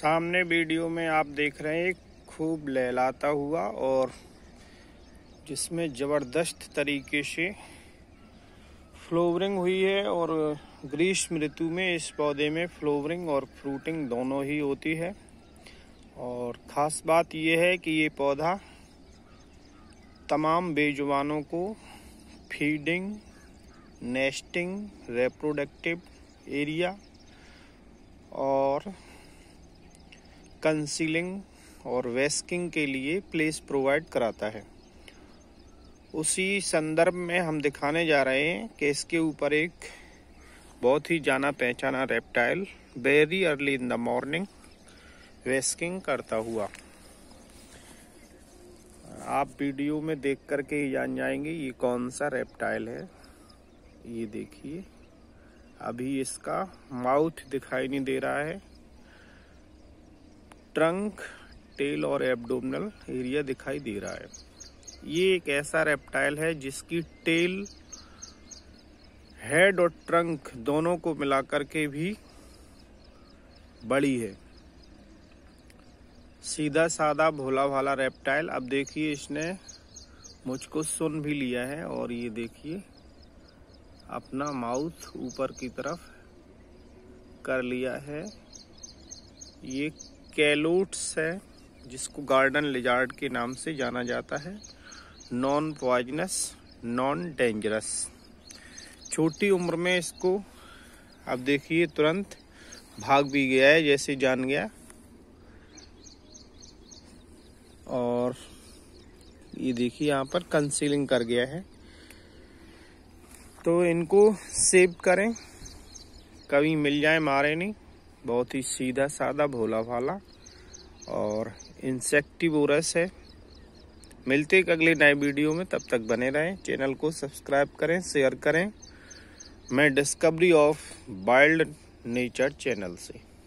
सामने वीडियो में आप देख रहे हैं खूब लहलाता हुआ और जिसमें ज़बरदस्त तरीके से फ्लोवरिंग हुई है और ग्रीष्म ऋतु में इस पौधे में फ्लोवरिंग और फ्रूटिंग दोनों ही होती है और ख़ास बात यह है कि ये पौधा तमाम बेजुबानों को फीडिंग नेस्टिंग रेप्रोडक्टिव एरिया और कंसीलिंग और वेस्किंग के लिए प्लेस प्रोवाइड कराता है उसी संदर्भ में हम दिखाने जा रहे हैं कि इसके ऊपर एक बहुत ही जाना पहचाना reptile very early in the morning basking करता हुआ आप वीडियो में देख करके ही जान जाएंगे ये कौन सा रेप्टाइल है ये देखिए अभी इसका माउथ दिखाई नहीं दे रहा है ट्रंक टेल और एब्डोमिनल एरिया दिखाई दे रहा है ये एक ऐसा रेप्टाइल है जिसकी टेल हेड और ट्रंक दोनों को मिलाकर के भी बड़ी है सीधा साधा भोला भाला रेप्टाइल अब देखिए इसने मुझको सुन भी लिया है और ये देखिए अपना माउथ ऊपर की तरफ कर लिया है ये कैलूट्स है जिसको गार्डन लिजार्ड के नाम से जाना जाता है नॉन पॉइजनस नॉन डेंजरस छोटी उम्र में इसको आप देखिए तुरंत भाग भी गया है जैसे जान गया और ये देखिए यहाँ पर कंसीलिंग कर गया है तो इनको सेव करें कभी मिल जाए मारे नहीं बहुत ही सीधा सादा भोला भाला और इंसेक्टिवोरस है मिलते एक अगले नए वीडियो में तब तक बने रहें चैनल को सब्सक्राइब करें शेयर करें मैं discovery of wild nature channel से